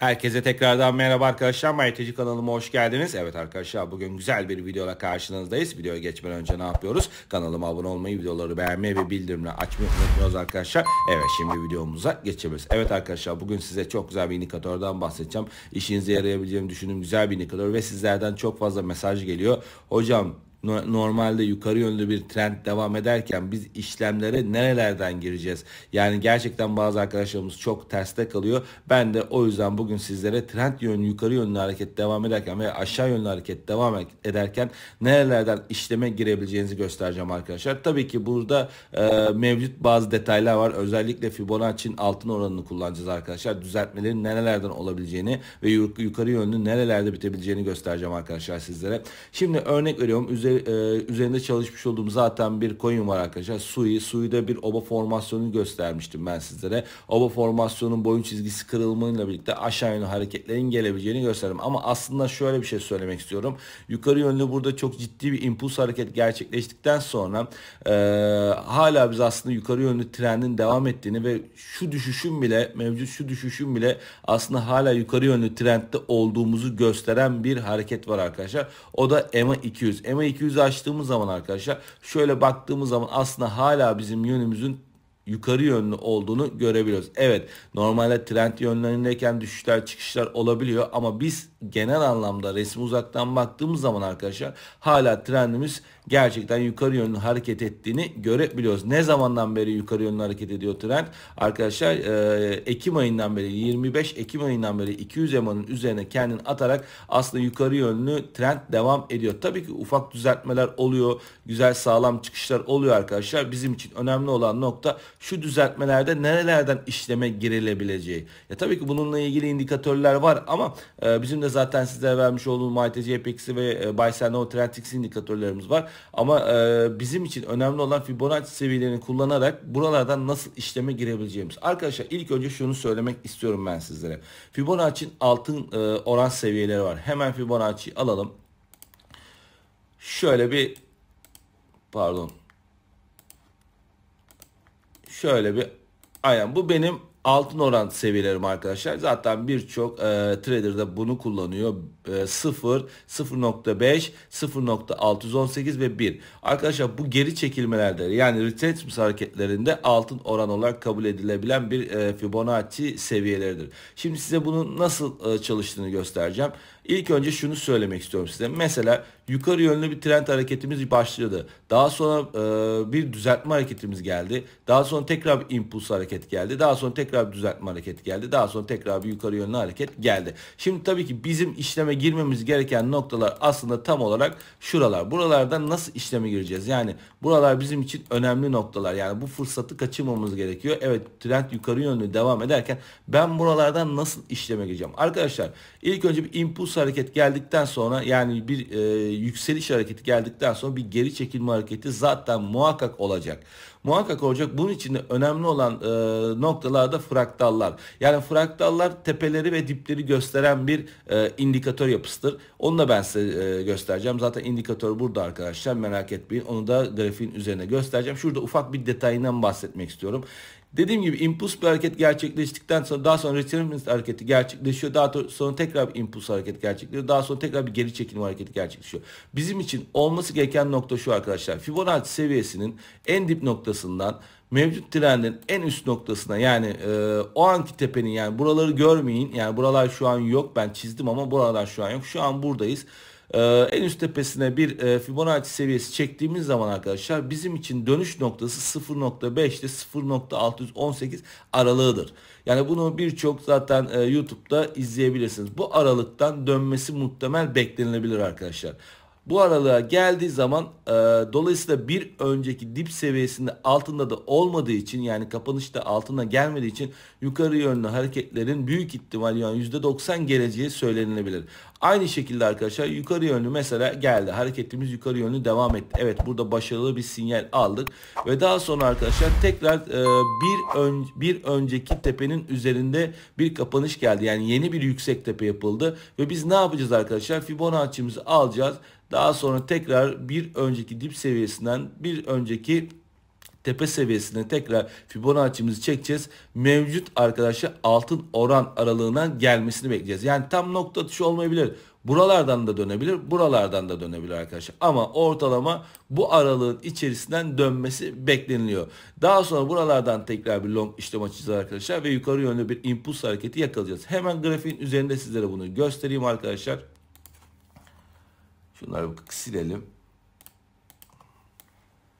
Herkese tekrardan merhaba arkadaşlar. Mayteci kanalıma hoş geldiniz. Evet arkadaşlar bugün güzel bir videoyla karşınızdayız. Videoya geçmeden önce ne yapıyoruz? Kanalıma abone olmayı, videoları beğenmeyi ve bildirimleri açmayı unutmuyoruz arkadaşlar. Evet şimdi videomuza geçebiliriz. Evet arkadaşlar bugün size çok güzel bir indikatörden bahsedeceğim. İşinize yarayabileceğimi düşündüğüm güzel bir indikatör ve sizlerden çok fazla mesaj geliyor. Hocam normalde yukarı yönlü bir trend devam ederken biz işlemlere nerelerden gireceğiz? Yani gerçekten bazı arkadaşlarımız çok terste kalıyor. Ben de o yüzden bugün sizlere trend yönü yukarı yönlü hareket devam ederken veya aşağı yönlü hareket devam ederken nerelerden işleme girebileceğinizi göstereceğim arkadaşlar. Tabii ki burada e, mevcut bazı detaylar var. Özellikle Fibonacci'nin altın oranını kullanacağız arkadaşlar. Düzeltmelerin nerelerden olabileceğini ve yukarı yönlü nerelerde bitebileceğini göstereceğim arkadaşlar sizlere. Şimdi örnek veriyorum. Üzeri şey, e, üzerinde çalışmış olduğum zaten bir coin var arkadaşlar. Sui. Sui'de bir oba formasyonu göstermiştim ben sizlere. Oba formasyonun boyun çizgisi kırılmanıyla birlikte aşağı yönlü hareketlerin gelebileceğini gösterdim. Ama aslında şöyle bir şey söylemek istiyorum. Yukarı yönlü burada çok ciddi bir impuls hareket gerçekleştikten sonra e, hala biz aslında yukarı yönlü trendin devam ettiğini ve şu düşüşün bile mevcut şu düşüşün bile aslında hala yukarı yönlü trendde olduğumuzu gösteren bir hareket var arkadaşlar. O da EMA 200. EMA 200 1200'ü açtığımız zaman arkadaşlar şöyle baktığımız zaman aslında hala bizim yönümüzün yukarı yönlü olduğunu görebiliyoruz. Evet normalde trend yönlerindeyken düşüşler çıkışlar olabiliyor ama biz genel anlamda resmi uzaktan baktığımız zaman arkadaşlar hala trendimiz gerçekten yukarı yönlü hareket ettiğini görebiliyoruz. Ne zamandan beri yukarı yönlü hareket ediyor trend? Arkadaşlar e, Ekim ayından beri 25 Ekim ayından beri 200 EMA'nın üzerine kendini atarak aslında yukarı yönlü trend devam ediyor. Tabii ki ufak düzeltmeler oluyor. Güzel sağlam çıkışlar oluyor arkadaşlar. Bizim için önemli olan nokta şu düzeltmelerde nerelerden işleme girilebileceği. Ya tabii ki bununla ilgili indikatörler var ama e, bizim de zaten size vermiş olduğum MyTC, Apex'i ve e, Buy Sell Now Trend indikatörlerimiz var. Ama e, bizim için önemli olan Fibonacci seviyelerini kullanarak buralardan nasıl işleme girebileceğimiz. Arkadaşlar ilk önce şunu söylemek istiyorum ben sizlere. Fibonacci'nin altın e, oran seviyeleri var. Hemen Fibonacci'yi alalım. Şöyle bir pardon. Şöyle bir aynen bu benim altın oran seviyelerim arkadaşlar. Zaten birçok e, trader de bunu kullanıyor. 0, 0.5, 0.618 ve 1. Arkadaşlar bu geri çekilmelerde yani retracement hareketlerinde altın oran olarak kabul edilebilen bir e, Fibonacci seviyeleridir. Şimdi size bunun nasıl e, çalıştığını göstereceğim. İlk önce şunu söylemek istiyorum size. Mesela yukarı yönlü bir trend hareketimiz başladı. Daha sonra e, bir düzeltme hareketimiz geldi. Daha sonra tekrar bir impuls hareket geldi. Daha sonra tekrar bir düzeltme hareket geldi. Daha sonra tekrar bir yukarı yönlü hareket geldi. Şimdi tabii ki bizim işleme işleme girmemiz gereken noktalar aslında tam olarak şuralar. Buralarda nasıl işleme gireceğiz? Yani buralar bizim için önemli noktalar. Yani bu fırsatı kaçırmamamız gerekiyor. Evet trend yukarı yönlü devam ederken ben buralardan nasıl işleme gireceğim? Arkadaşlar ilk önce bir impuls hareket geldikten sonra yani bir e, yükseliş hareketi geldikten sonra bir geri çekilme hareketi zaten muhakkak olacak muhakkak olacak. Bunun için de önemli olan e, noktalarda fraktallar. Yani fraktallar tepeleri ve dipleri gösteren bir e, indikatör yapısıdır. Onu da ben size e, göstereceğim. Zaten indikatör burada arkadaşlar merak etmeyin. Onu da grafiğin üzerine göstereceğim. Şurada ufak bir detayından bahsetmek istiyorum. Dediğim gibi impuls bir hareket gerçekleştikten sonra daha sonra retirement hareketi gerçekleşiyor. Daha sonra tekrar bir impuls hareket gerçekleşiyor. Daha sonra tekrar bir geri çekilme hareketi gerçekleşiyor. Bizim için olması gereken nokta şu arkadaşlar. Fibonacci seviyesinin en dip noktasından mevcut trendin en üst noktasına yani e, o anki tepenin yani buraları görmeyin. Yani buralar şu an yok ben çizdim ama buralar şu an yok. Şu an buradayız. Ee, en üst tepesine bir e, Fibonacci seviyesi çektiğimiz zaman arkadaşlar bizim için dönüş noktası 0.5 ile 0.618 aralığıdır. Yani bunu birçok zaten e, YouTube'da izleyebilirsiniz. Bu aralıktan dönmesi muhtemel beklenilebilir arkadaşlar. Bu aralığa geldiği zaman e, dolayısıyla bir önceki dip seviyesinde altında da olmadığı için yani kapanışta altına gelmediği için yukarı yönlü hareketlerin büyük ihtimal yani %90 geleceği söylenilebilir. Aynı şekilde arkadaşlar yukarı yönlü mesela geldi. Hareketimiz yukarı yönlü devam etti. Evet burada başarılı bir sinyal aldık ve daha sonra arkadaşlar tekrar e, bir ön, bir önceki tepenin üzerinde bir kapanış geldi. Yani yeni bir yüksek tepe yapıldı ve biz ne yapacağız arkadaşlar? Fibonacci'mizi alacağız daha sonra tekrar bir önceki dip seviyesinden bir önceki tepe seviyesine tekrar Fibonacci'mizi çekeceğiz. Mevcut arkadaşlar altın oran aralığına gelmesini bekleyeceğiz. Yani tam nokta atışı olmayabilir. Buralardan da dönebilir, buralardan da dönebilir arkadaşlar. Ama ortalama bu aralığın içerisinden dönmesi bekleniliyor. Daha sonra buralardan tekrar bir long işlem açacağız arkadaşlar ve yukarı yönlü bir impuls hareketi yakalayacağız. Hemen grafiğin üzerinde sizlere bunu göstereyim arkadaşlar. Şunları silelim.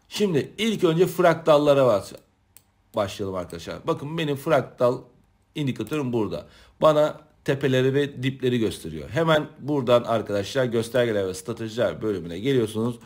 Şimdi ilk önce fraktallara başlayalım arkadaşlar. Bakın benim fraktal indikatörüm burada. Bana tepeleri ve dipleri gösteriyor. Hemen buradan arkadaşlar göstergeler ve stratejiler bölümüne geliyorsunuz.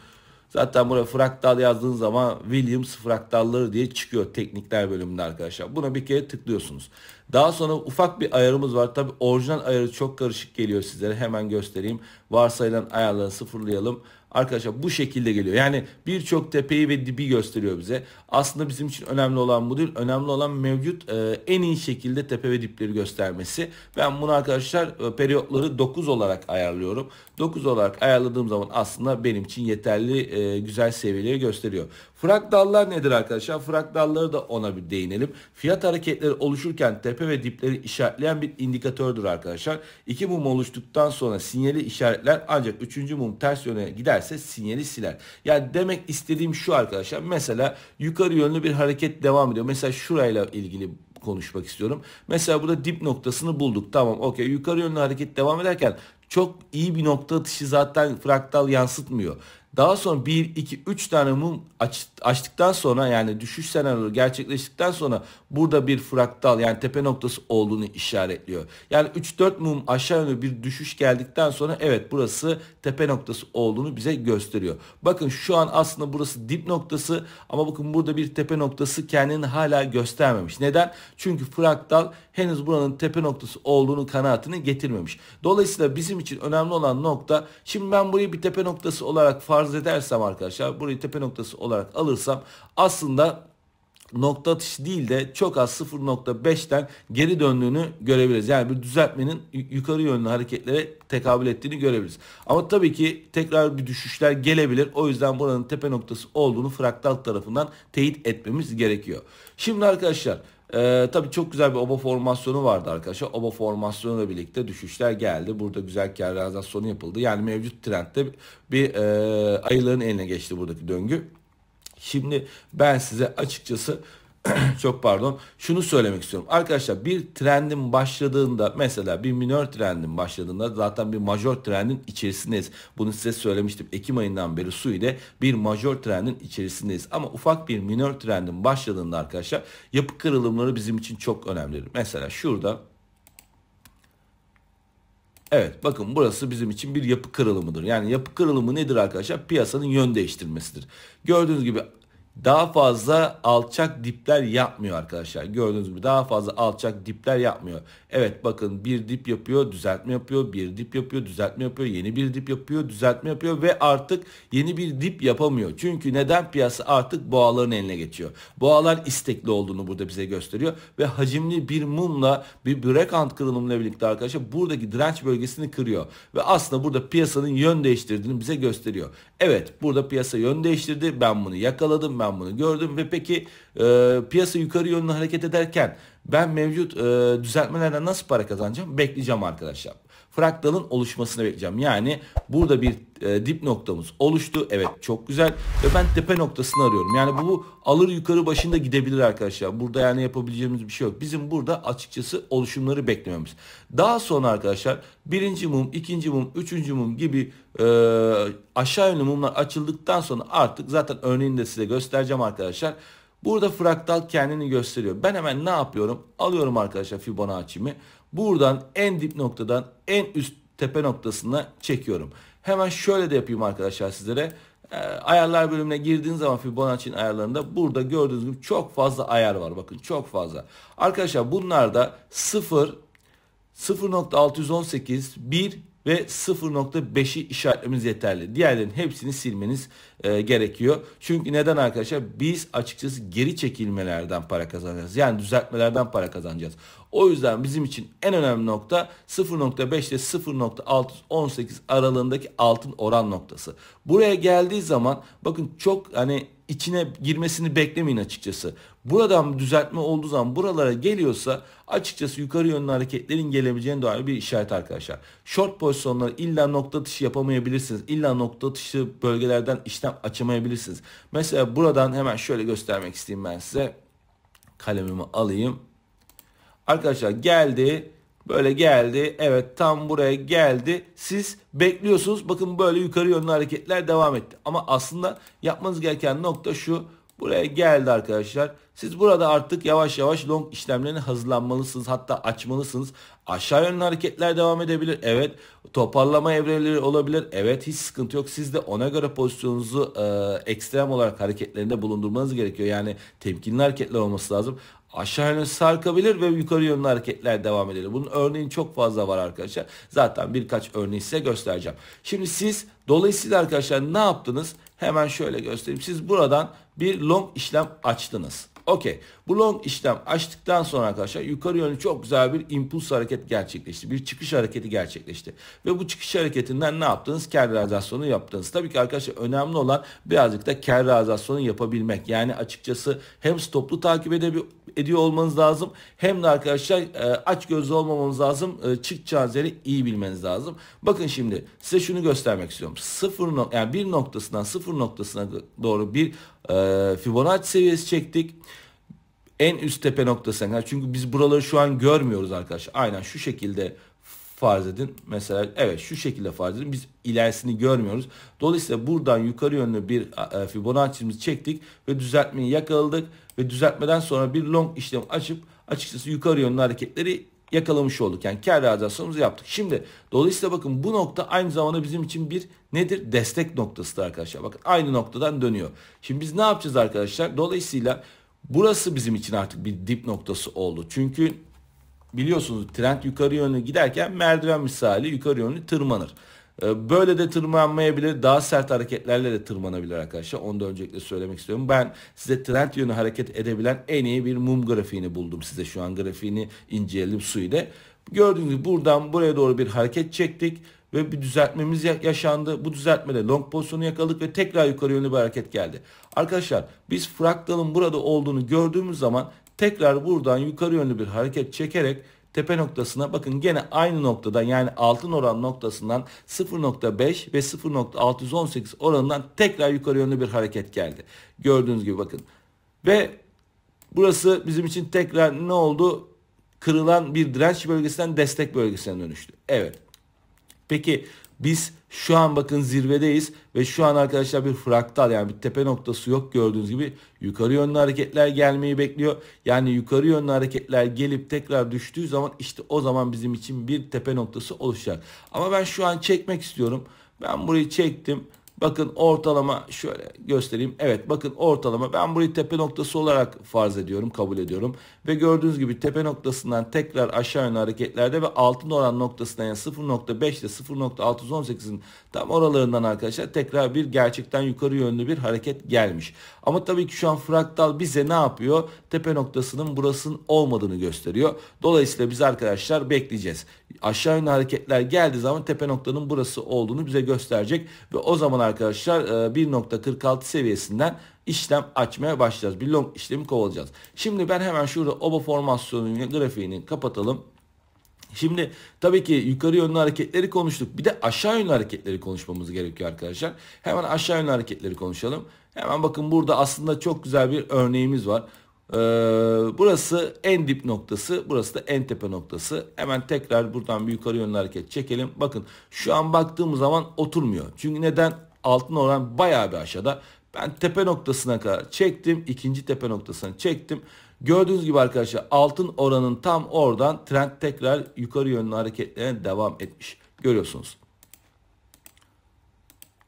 Zaten buraya fraktal yazdığınız zaman Williams fraktalları diye çıkıyor teknikler bölümünde arkadaşlar. Buna bir kere tıklıyorsunuz. Daha sonra ufak bir ayarımız var. Tabi orijinal ayarı çok karışık geliyor sizlere. Hemen göstereyim. Varsayılan ayarları sıfırlayalım. Arkadaşlar bu şekilde geliyor. Yani birçok tepeyi ve dibi gösteriyor bize. Aslında bizim için önemli olan bu değil. Önemli olan mevcut e, en iyi şekilde tepe ve dipleri göstermesi. Ben bunu arkadaşlar e, periyotları 9 olarak ayarlıyorum. 9 olarak ayarladığım zaman aslında benim için yeterli e, güzel seviyeleri gösteriyor. Frak dallar nedir arkadaşlar? Frak dalları da ona bir değinelim. Fiyat hareketleri oluşurken tepe ve dipleri işaretleyen bir indikatördür arkadaşlar. İki mum oluştuktan sonra sinyali işaretler ancak üçüncü mum ters yöne giderse sinyali siler. Yani demek istediğim şu arkadaşlar. Mesela yukarı yönlü bir hareket devam ediyor. Mesela şurayla ilgili konuşmak istiyorum. Mesela burada dip noktasını bulduk. Tamam okey yukarı yönlü hareket devam ederken çok iyi bir nokta atışı zaten fraktal yansıtmıyor. Daha sonra 1, 2, 3 tane mum aç, açtıktan sonra yani düşüş senaryo gerçekleştikten sonra burada bir fraktal yani tepe noktası olduğunu işaretliyor. Yani 3-4 mum aşağı yönlü bir düşüş geldikten sonra evet burası tepe noktası olduğunu bize gösteriyor. Bakın şu an aslında burası dip noktası ama bakın burada bir tepe noktası kendini hala göstermemiş. Neden? Çünkü fraktal henüz buranın tepe noktası olduğunu kanaatini getirmemiş. Dolayısıyla bizim için önemli olan nokta şimdi ben burayı bir tepe noktası olarak farz arz edersem arkadaşlar burayı tepe noktası olarak alırsam aslında nokta atışı değil de çok az 0.5'ten geri döndüğünü görebiliriz. Yani bir düzeltmenin yukarı yönlü hareketlere tekabül ettiğini görebiliriz. Ama tabii ki tekrar bir düşüşler gelebilir. O yüzden buranın tepe noktası olduğunu fraktal tarafından teyit etmemiz gerekiyor. Şimdi arkadaşlar ee, tabii çok güzel bir oba formasyonu vardı arkadaşlar. Oba formasyonuyla birlikte düşüşler geldi. Burada güzel kar realizasyonu yapıldı. Yani mevcut trendte bir e, ayılığın eline geçti buradaki döngü. Şimdi ben size açıkçası çok pardon şunu söylemek istiyorum. Arkadaşlar bir trendin başladığında mesela bir minör trendin başladığında zaten bir majör trendin içerisindeyiz. Bunu size söylemiştim. Ekim ayından beri su ile bir majör trendin içerisindeyiz. Ama ufak bir minör trendin başladığında arkadaşlar yapı kırılımları bizim için çok önemli. Mesela şurada Evet bakın burası bizim için bir yapı kırılımıdır. Yani yapı kırılımı nedir arkadaşlar? Piyasanın yön değiştirmesidir. Gördüğünüz gibi daha fazla alçak dipler yapmıyor arkadaşlar. Gördüğünüz gibi daha fazla alçak dipler yapmıyor. Evet bakın bir dip yapıyor, düzeltme yapıyor, bir dip yapıyor, düzeltme yapıyor, yeni bir dip yapıyor, düzeltme yapıyor ve artık yeni bir dip yapamıyor. Çünkü neden piyasa artık boğaların eline geçiyor. Boğalar istekli olduğunu burada bize gösteriyor ve hacimli bir mumla bir break out kırılımla birlikte arkadaşlar buradaki direnç bölgesini kırıyor ve aslında burada piyasanın yön değiştirdiğini bize gösteriyor. Evet burada piyasa yön değiştirdi. Ben bunu yakaladım. Ben ben bunu gördüm ve peki e, piyasa yukarı yönlü hareket ederken ben mevcut e, düzeltmelerden nasıl para kazanacağım? Bekleyeceğim arkadaşlar fraktalın oluşmasını bekleyeceğim. Yani burada bir e, dip noktamız oluştu. Evet çok güzel. Ve ben tepe noktasını arıyorum. Yani bu alır yukarı başında gidebilir arkadaşlar. Burada yani yapabileceğimiz bir şey yok. Bizim burada açıkçası oluşumları beklememiz. Daha sonra arkadaşlar birinci mum, ikinci mum, üçüncü mum gibi e, aşağı yönlü mumlar açıldıktan sonra artık zaten örneğini de size göstereceğim arkadaşlar. Burada fraktal kendini gösteriyor. Ben hemen ne yapıyorum? Alıyorum arkadaşlar Fibonacci'mi. Buradan en dip noktadan en üst tepe noktasına çekiyorum. Hemen şöyle de yapayım arkadaşlar sizlere. Ee, ayarlar bölümüne girdiğiniz zaman Fibonacci'nin ayarlarında burada gördüğünüz gibi çok fazla ayar var. Bakın çok fazla. Arkadaşlar bunlarda 0, 0.618, 1, ve 0.5'i işaretlemeniz yeterli. Diğerlerin hepsini silmeniz e, gerekiyor. Çünkü neden arkadaşlar? Biz açıkçası geri çekilmelerden para kazanacağız. Yani düzeltmelerden para kazanacağız. O yüzden bizim için en önemli nokta 0.5 ile 0.618 aralığındaki altın oran noktası. Buraya geldiği zaman bakın çok hani içine girmesini beklemeyin açıkçası. Buradan düzeltme olduğu zaman buralara geliyorsa açıkçası yukarı yönlü hareketlerin gelebileceğine dair bir işaret arkadaşlar. Short pozisyonlar illa nokta atışı yapamayabilirsiniz. İlla nokta atışı bölgelerden işlem açamayabilirsiniz. Mesela buradan hemen şöyle göstermek isteyeyim ben size. Kalemimi alayım. Arkadaşlar geldi Böyle geldi. Evet tam buraya geldi. Siz bekliyorsunuz. Bakın böyle yukarı yönlü hareketler devam etti. Ama aslında yapmanız gereken nokta şu. Buraya geldi arkadaşlar. Siz burada artık yavaş yavaş long işlemlerine hazırlanmalısınız. Hatta açmalısınız. Aşağı yönlü hareketler devam edebilir. Evet. Toparlama evreleri olabilir. Evet. Hiç sıkıntı yok. Siz de ona göre pozisyonunuzu e, ekstrem olarak hareketlerinde bulundurmanız gerekiyor. Yani temkinli hareketler olması lazım aşağı yönlü sarkabilir ve yukarı yönlü hareketler devam edebilir. Bunun örneği çok fazla var arkadaşlar. Zaten birkaç örneği size göstereceğim. Şimdi siz dolayısıyla arkadaşlar ne yaptınız? Hemen şöyle göstereyim. Siz buradan bir long işlem açtınız. Okey. Bu long işlem açtıktan sonra arkadaşlar yukarı yönlü çok güzel bir impuls hareket gerçekleşti. Bir çıkış hareketi gerçekleşti. Ve bu çıkış hareketinden ne yaptınız? Kar realizasyonu yaptınız. Tabii ki arkadaşlar önemli olan birazcık da kar realizasyonu yapabilmek. Yani açıkçası hem stoplu takip ediyor olmanız lazım hem de arkadaşlar e, aç gözlü olmamamız lazım. E, Çıkacağınız yeri iyi bilmeniz lazım. Bakın şimdi size şunu göstermek istiyorum. Sıfır yani bir noktasından sıfır noktasına doğru bir e, Fibonacci seviyesi çektik en üst tepe noktası kadar. Çünkü biz buraları şu an görmüyoruz arkadaşlar. Aynen şu şekilde farz edin. Mesela evet şu şekilde farz edin. Biz ilerisini görmüyoruz. Dolayısıyla buradan yukarı yönlü bir e, e, Fibonacci'mizi çektik ve düzeltmeyi yakaladık. Ve düzeltmeden sonra bir long işlem açıp açıkçası yukarı yönlü hareketleri yakalamış olduk. Yani kar realizasyonumuzu yaptık. Şimdi dolayısıyla bakın bu nokta aynı zamanda bizim için bir nedir? Destek noktası arkadaşlar. Bakın aynı noktadan dönüyor. Şimdi biz ne yapacağız arkadaşlar? Dolayısıyla Burası bizim için artık bir dip noktası oldu. Çünkü biliyorsunuz trend yukarı yönlü giderken merdiven misali yukarı yönlü tırmanır. Ee, böyle de tırmanmayabilir. Daha sert hareketlerle de tırmanabilir arkadaşlar. Onu da öncelikle söylemek istiyorum. Ben size trend yönü hareket edebilen en iyi bir mum grafiğini buldum size. Şu an grafiğini inceledim su ile. Gördüğünüz gibi buradan buraya doğru bir hareket çektik ve bir düzeltmemiz yaşandı. Bu düzeltmede long pozisyonu yakaladık ve tekrar yukarı yönlü bir hareket geldi. Arkadaşlar biz fraktalın burada olduğunu gördüğümüz zaman tekrar buradan yukarı yönlü bir hareket çekerek tepe noktasına bakın gene aynı noktadan yani altın oran noktasından 0.5 ve 0.618 oranından tekrar yukarı yönlü bir hareket geldi. Gördüğünüz gibi bakın. Ve burası bizim için tekrar ne oldu? Kırılan bir direnç bölgesinden destek bölgesine dönüştü. Evet. Peki biz şu an bakın zirvedeyiz ve şu an arkadaşlar bir fraktal yani bir tepe noktası yok gördüğünüz gibi yukarı yönlü hareketler gelmeyi bekliyor. Yani yukarı yönlü hareketler gelip tekrar düştüğü zaman işte o zaman bizim için bir tepe noktası oluşacak. Ama ben şu an çekmek istiyorum. Ben burayı çektim. Bakın ortalama şöyle göstereyim. Evet bakın ortalama ben burayı tepe noktası olarak farz ediyorum kabul ediyorum. Ve gördüğünüz gibi tepe noktasından tekrar aşağı yönlü hareketlerde ve altın oran noktasından yani 0.5 ile 0.618'in tam oralarından arkadaşlar tekrar bir gerçekten yukarı yönlü bir hareket gelmiş. Ama tabii ki şu an fraktal bize ne yapıyor? Tepe noktasının burasının olmadığını gösteriyor. Dolayısıyla biz arkadaşlar bekleyeceğiz aşağı yönlü hareketler geldiği zaman tepe noktanın burası olduğunu bize gösterecek ve o zaman arkadaşlar 1.46 e, seviyesinden işlem açmaya başlayacağız. Bir long işlemi kovalayacağız. Şimdi ben hemen şurada oba formasyonunun grafiğini kapatalım. Şimdi tabii ki yukarı yönlü hareketleri konuştuk. Bir de aşağı yönlü hareketleri konuşmamız gerekiyor arkadaşlar. Hemen aşağı yönlü hareketleri konuşalım. Hemen bakın burada aslında çok güzel bir örneğimiz var. Ee, burası en dip noktası. Burası da en tepe noktası. Hemen tekrar buradan bir yukarı yönlü hareket çekelim. Bakın şu an baktığımız zaman oturmuyor. Çünkü neden? Altın oran bayağı bir aşağıda. Ben tepe noktasına kadar çektim. ikinci tepe noktasına çektim. Gördüğünüz gibi arkadaşlar altın oranın tam oradan trend tekrar yukarı yönlü hareketlerine devam etmiş. Görüyorsunuz.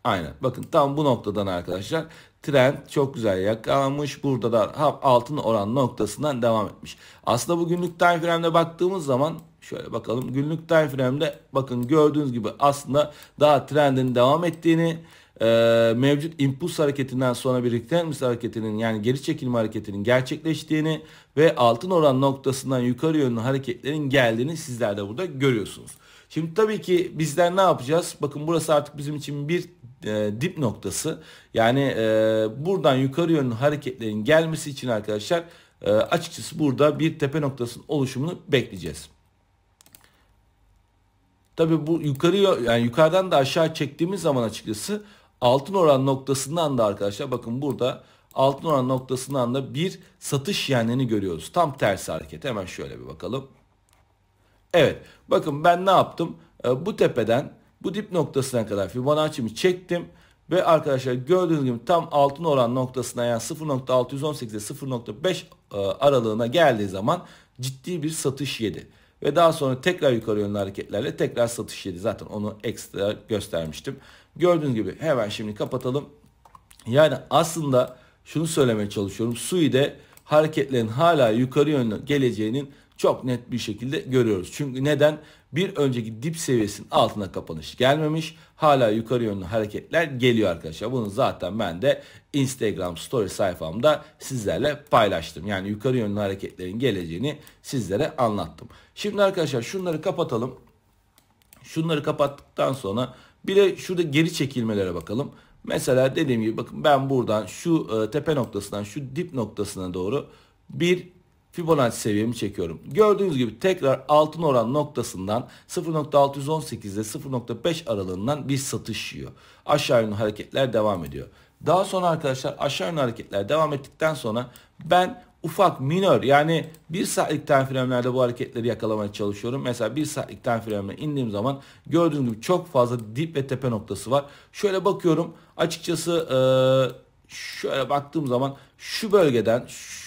Aynen. Bakın tam bu noktadan arkadaşlar trend çok güzel yakalanmış. Burada da altın oran noktasından devam etmiş. Aslında bu günlük time frame'de baktığımız zaman şöyle bakalım. Günlük time frame'de bakın gördüğünüz gibi aslında daha trendin devam ettiğini e, mevcut impuls hareketinden sonra bir rectangle hareketinin yani geri çekilme hareketinin gerçekleştiğini ve altın oran noktasından yukarı yönlü hareketlerin geldiğini sizler de burada görüyorsunuz. Şimdi tabii ki bizler ne yapacağız? Bakın burası artık bizim için bir e, dip noktası. Yani e, buradan yukarı yönlü hareketlerin gelmesi için arkadaşlar e, açıkçası burada bir tepe noktasının oluşumunu bekleyeceğiz. Tabii bu yukarı yani yukarıdan da aşağı çektiğimiz zaman açıkçası altın oran noktasından da arkadaşlar bakın burada altın oran noktasından da bir satış yendiğini görüyoruz. Tam tersi hareket. Hemen şöyle bir bakalım. Evet bakın ben ne yaptım? E, bu tepeden bu dip noktasına kadar Fibonacci'mi çektim. Ve arkadaşlar gördüğünüz gibi tam altın oran noktasına yani 0.618'e 0.5 e, aralığına geldiği zaman ciddi bir satış yedi. Ve daha sonra tekrar yukarı yönlü hareketlerle tekrar satış yedi. Zaten onu ekstra göstermiştim. Gördüğünüz gibi hemen şimdi kapatalım. Yani aslında şunu söylemeye çalışıyorum. Sui'de hareketlerin hala yukarı yönlü geleceğinin çok net bir şekilde görüyoruz. Çünkü neden? Bir önceki dip seviyesinin altına kapanış gelmemiş. Hala yukarı yönlü hareketler geliyor arkadaşlar. Bunu zaten ben de Instagram story sayfamda sizlerle paylaştım. Yani yukarı yönlü hareketlerin geleceğini sizlere anlattım. Şimdi arkadaşlar şunları kapatalım. Şunları kapattıktan sonra bir de şurada geri çekilmelere bakalım. Mesela dediğim gibi bakın ben buradan şu e, tepe noktasından şu dip noktasına doğru bir Fibonacci seviyemi çekiyorum. Gördüğünüz gibi tekrar altın oran noktasından 0.618 ile 0.5 aralığından bir satış yiyor. Aşağı yönlü hareketler devam ediyor. Daha sonra arkadaşlar aşağı yönlü hareketler devam ettikten sonra ben ufak minör yani bir saatlik time frame'lerde bu hareketleri yakalamaya çalışıyorum. Mesela bir saatlik time frame'e indiğim zaman gördüğünüz gibi çok fazla dip ve tepe noktası var. Şöyle bakıyorum açıkçası şöyle baktığım zaman şu bölgeden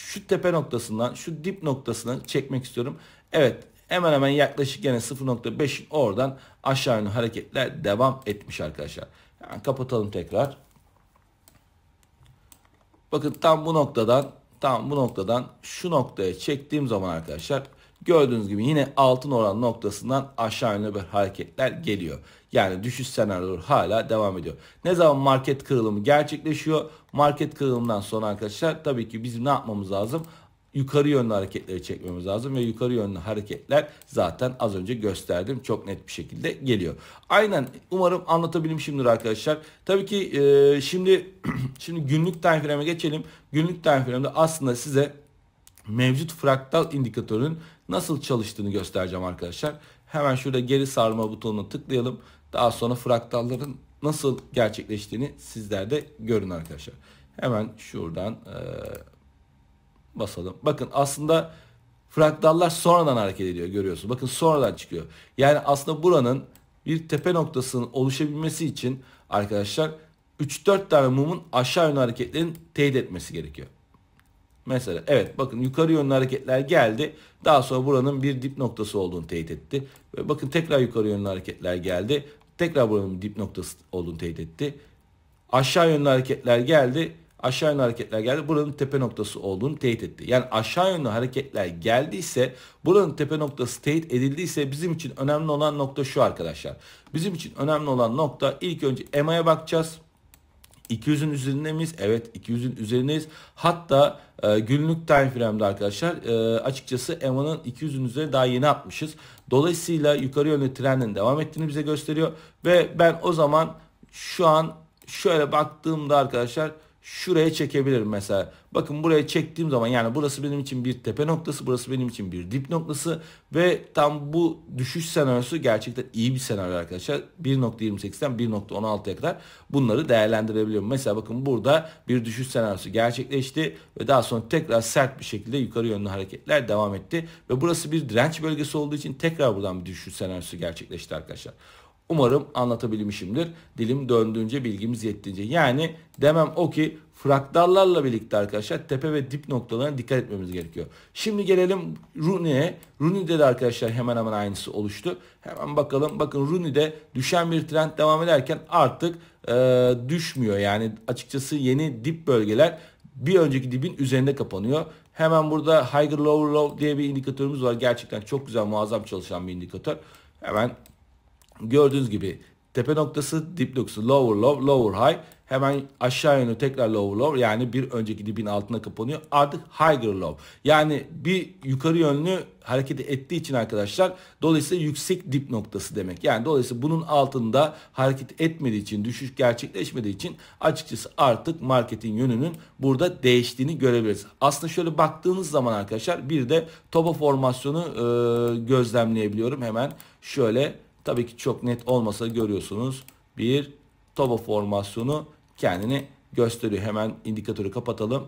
şu tepe noktasından şu dip noktasına çekmek istiyorum. Evet hemen hemen yaklaşık yine 0.5'in oradan aşağı yönlü hareketler devam etmiş arkadaşlar. Yani kapatalım tekrar. Bakın tam bu noktadan tam bu noktadan şu noktaya çektiğim zaman arkadaşlar gördüğünüz gibi yine altın oran noktasından aşağı yönlü bir hareketler geliyor. Yani düşüş senaryoları hala devam ediyor. Ne zaman market kırılımı gerçekleşiyor? Market kırılımından sonra arkadaşlar tabii ki bizim ne yapmamız lazım? yukarı yönlü hareketleri çekmemiz lazım ve yukarı yönlü hareketler zaten az önce gösterdim çok net bir şekilde geliyor. Aynen umarım anlatabilmişimdir arkadaşlar. Tabii ki e, şimdi şimdi günlük time frame'e geçelim. Günlük time frame'de aslında size mevcut fraktal indikatörün nasıl çalıştığını göstereceğim arkadaşlar. Hemen şurada geri sarma butonuna tıklayalım. Daha sonra fraktalların nasıl gerçekleştiğini sizler de görün arkadaşlar. Hemen şuradan e, basalım. Bakın aslında fraktallar sonradan hareket ediyor görüyorsunuz. Bakın sonradan çıkıyor. Yani aslında buranın bir tepe noktasının oluşabilmesi için arkadaşlar 3-4 tane mumun aşağı yönlü hareketlerin teyit etmesi gerekiyor. Mesela evet bakın yukarı yönlü hareketler geldi. Daha sonra buranın bir dip noktası olduğunu teyit etti. Ve bakın tekrar yukarı yönlü hareketler geldi. Tekrar buranın dip noktası olduğunu teyit etti. Aşağı yönlü hareketler geldi. Aşağı yönlü hareketler geldi. Buranın tepe noktası olduğunu teyit etti. Yani aşağı yönlü hareketler geldiyse buranın tepe noktası teyit edildiyse bizim için önemli olan nokta şu arkadaşlar. Bizim için önemli olan nokta ilk önce EMA'ya bakacağız. 200'ün üzerinde miyiz? Evet 200'ün üzerindeyiz. Hatta e, günlük time frame'de arkadaşlar e, açıkçası EMA'nın 200'ün üzerine daha yeni atmışız. Dolayısıyla yukarı yönlü trendin devam ettiğini bize gösteriyor. Ve ben o zaman şu an şöyle baktığımda arkadaşlar şuraya çekebilirim mesela. Bakın buraya çektiğim zaman yani burası benim için bir tepe noktası, burası benim için bir dip noktası ve tam bu düşüş senaryosu gerçekten iyi bir senaryo arkadaşlar. 1.28'den 1.16'ya kadar bunları değerlendirebiliyorum. Mesela bakın burada bir düşüş senaryosu gerçekleşti ve daha sonra tekrar sert bir şekilde yukarı yönlü hareketler devam etti ve burası bir direnç bölgesi olduğu için tekrar buradan bir düşüş senaryosu gerçekleşti arkadaşlar. Umarım anlatabilmişimdir. Dilim döndüğünce bilgimiz yettiğince. Yani demem o ki fraktallarla birlikte arkadaşlar tepe ve dip noktalarına dikkat etmemiz gerekiyor. Şimdi gelelim Rooney'e. Rooney'de de arkadaşlar hemen hemen aynısı oluştu. Hemen bakalım. Bakın Rooney'de düşen bir trend devam ederken artık e, düşmüyor. Yani açıkçası yeni dip bölgeler bir önceki dibin üzerinde kapanıyor. Hemen burada higher lower low diye bir indikatörümüz var. Gerçekten çok güzel muazzam çalışan bir indikatör. Hemen Gördüğünüz gibi tepe noktası dip noktası lower low lower high hemen aşağı yönü tekrar lower low yani bir önceki dibin altına kapanıyor artık higher low yani bir yukarı yönlü hareket ettiği için arkadaşlar dolayısıyla yüksek dip noktası demek yani dolayısıyla bunun altında hareket etmediği için düşüş gerçekleşmediği için açıkçası artık marketin yönünün burada değiştiğini görebiliriz. Aslında şöyle baktığınız zaman arkadaşlar bir de topa formasyonu e, gözlemleyebiliyorum hemen şöyle Tabii ki çok net olmasa görüyorsunuz bir toba formasyonu kendini gösteriyor. Hemen indikatörü kapatalım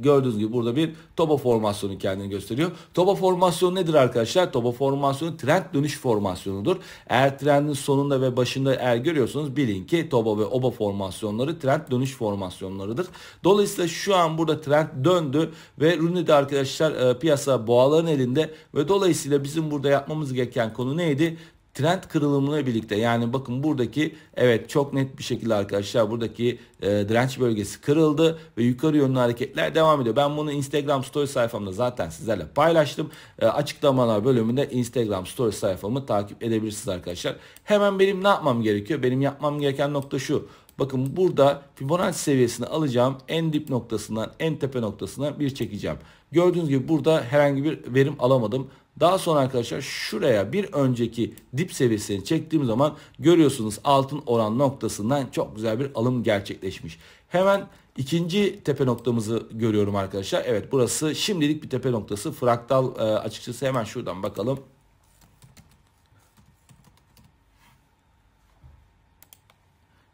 gördüğünüz gibi burada bir topa formasyonu kendini gösteriyor. Topa formasyonu nedir arkadaşlar? Topa formasyonu trend dönüş formasyonudur. Eğer trendin sonunda ve başında eğer görüyorsunuz, bilin ki topa ve oba formasyonları trend dönüş formasyonlarıdır. Dolayısıyla şu an burada trend döndü ve Runi'de arkadaşlar e, piyasa boğaların elinde ve dolayısıyla bizim burada yapmamız gereken konu neydi? trend kırılımıyla birlikte yani bakın buradaki evet çok net bir şekilde arkadaşlar buradaki e, direnç bölgesi kırıldı ve yukarı yönlü hareketler devam ediyor. Ben bunu Instagram story sayfamda zaten sizlerle paylaştım. E, açıklamalar bölümünde Instagram story sayfamı takip edebilirsiniz arkadaşlar. Hemen benim ne yapmam gerekiyor? Benim yapmam gereken nokta şu. Bakın burada Fibonacci seviyesini alacağım. En dip noktasından en tepe noktasına bir çekeceğim. Gördüğünüz gibi burada herhangi bir verim alamadım. Daha sonra arkadaşlar şuraya bir önceki dip seviyesini çektiğim zaman görüyorsunuz altın oran noktasından çok güzel bir alım gerçekleşmiş. Hemen ikinci tepe noktamızı görüyorum arkadaşlar. Evet burası şimdilik bir tepe noktası. Fraktal e, açıkçası hemen şuradan bakalım.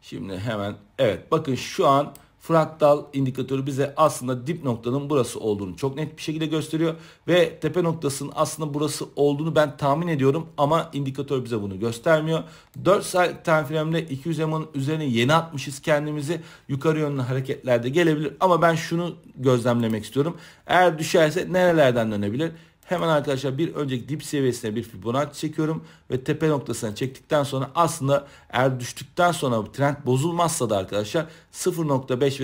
Şimdi hemen evet bakın şu an fraktal indikatörü bize aslında dip noktanın burası olduğunu çok net bir şekilde gösteriyor. Ve tepe noktasının aslında burası olduğunu ben tahmin ediyorum ama indikatör bize bunu göstermiyor. 4 saat time frame'de 200 EMA'nın üzerine yeni atmışız kendimizi. Yukarı yönlü hareketlerde gelebilir ama ben şunu gözlemlemek istiyorum. Eğer düşerse nerelerden dönebilir? Hemen arkadaşlar bir önceki dip seviyesine bir Fibonacci çekiyorum ve tepe noktasına çektikten sonra aslında eğer düştükten sonra trend bozulmazsa da arkadaşlar 0.5 ve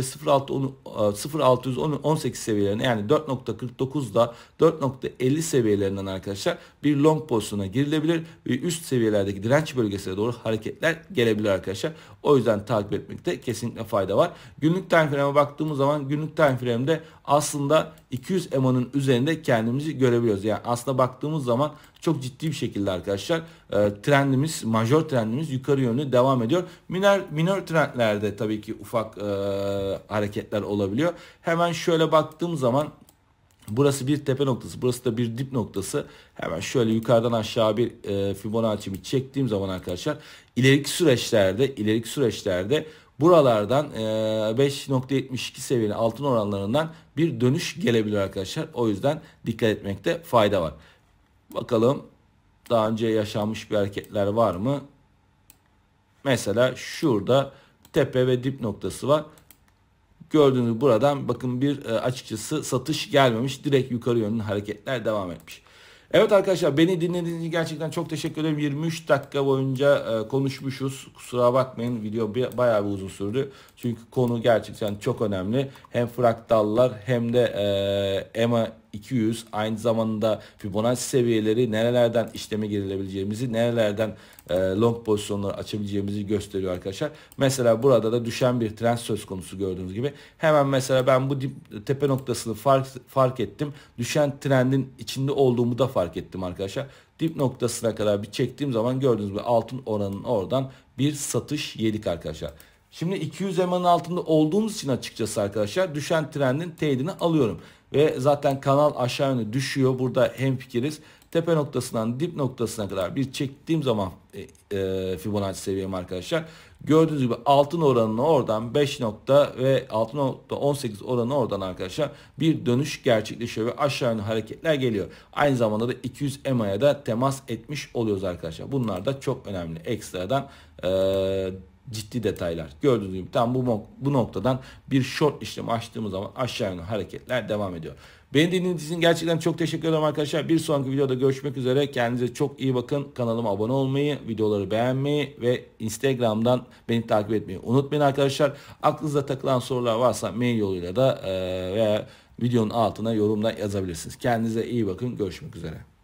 0.618 e, seviyelerine yani 4.49'da 4.50 seviyelerinden arkadaşlar bir long pozisyona girilebilir ve üst seviyelerdeki direnç bölgesine doğru hareketler gelebilir arkadaşlar. O yüzden takip etmekte kesinlikle fayda var. Günlük time frame'e baktığımız zaman günlük time frame'de aslında 200 EMA'nın üzerinde kendimizi görebiliyoruz. Yani aslında baktığımız zaman çok ciddi bir şekilde arkadaşlar e, trendimiz, majör trendimiz yukarı yönlü devam ediyor. Minor, minor trendlerde tabii ki ufak e, hareketler olabiliyor. Hemen şöyle baktığım zaman Burası bir tepe noktası, burası da bir dip noktası. Hemen şöyle yukarıdan aşağı bir e, Fibonacci'mi çektiğim zaman arkadaşlar ileriki süreçlerde, ileriki süreçlerde Buralardan 5.72 seviyeli altın oranlarından bir dönüş gelebilir arkadaşlar. O yüzden dikkat etmekte fayda var. Bakalım daha önce yaşanmış bir hareketler var mı? Mesela şurada tepe ve dip noktası var. Gördüğünüz buradan bakın bir açıkçası satış gelmemiş. Direkt yukarı yönlü hareketler devam etmiş. Evet arkadaşlar beni dinlediğiniz için gerçekten çok teşekkür ederim. 23 dakika boyunca e, konuşmuşuz. Kusura bakmayın video bayağı bir uzun sürdü. Çünkü konu gerçekten çok önemli. Hem fraktallar hem de e, EMA 200 aynı zamanda Fibonacci seviyeleri nerelerden işleme girilebileceğimizi nerelerden e, long pozisyonlar açabileceğimizi gösteriyor arkadaşlar. Mesela burada da düşen bir trend söz konusu gördüğünüz gibi. Hemen mesela ben bu dip, tepe noktasını fark, fark ettim. Düşen trendin içinde olduğumu da fark ettim arkadaşlar dip noktasına kadar bir çektiğim zaman gördüğünüz gibi altın oranının oradan bir satış yedik arkadaşlar. Şimdi 200 emanın altında olduğumuz için açıkçası arkadaşlar düşen trendin teyidini alıyorum. Ve zaten kanal aşağı yönü düşüyor. Burada hemfikiriz. Tepe noktasından dip noktasına kadar bir çektiğim zaman e, e, Fibonacci seviyem arkadaşlar. Gördüğünüz gibi altın oranını oradan 5 nokta ve 6.18 oranı oradan arkadaşlar bir dönüş gerçekleşiyor ve aşağı yönlü hareketler geliyor. Aynı zamanda da 200 EMA'ya da temas etmiş oluyoruz arkadaşlar. Bunlar da çok önemli. Ekstradan e, ciddi detaylar. Gördüğünüz gibi tam bu, bu noktadan bir short işlemi açtığımız zaman aşağı yönlü hareketler devam ediyor. Beni dinlediğiniz için gerçekten çok teşekkür ederim arkadaşlar. Bir sonraki videoda görüşmek üzere. Kendinize çok iyi bakın. Kanalıma abone olmayı, videoları beğenmeyi ve Instagram'dan beni takip etmeyi unutmayın arkadaşlar. aklınızda takılan sorular varsa mail yoluyla da e, veya videonun altına yorumda yazabilirsiniz. Kendinize iyi bakın. Görüşmek üzere.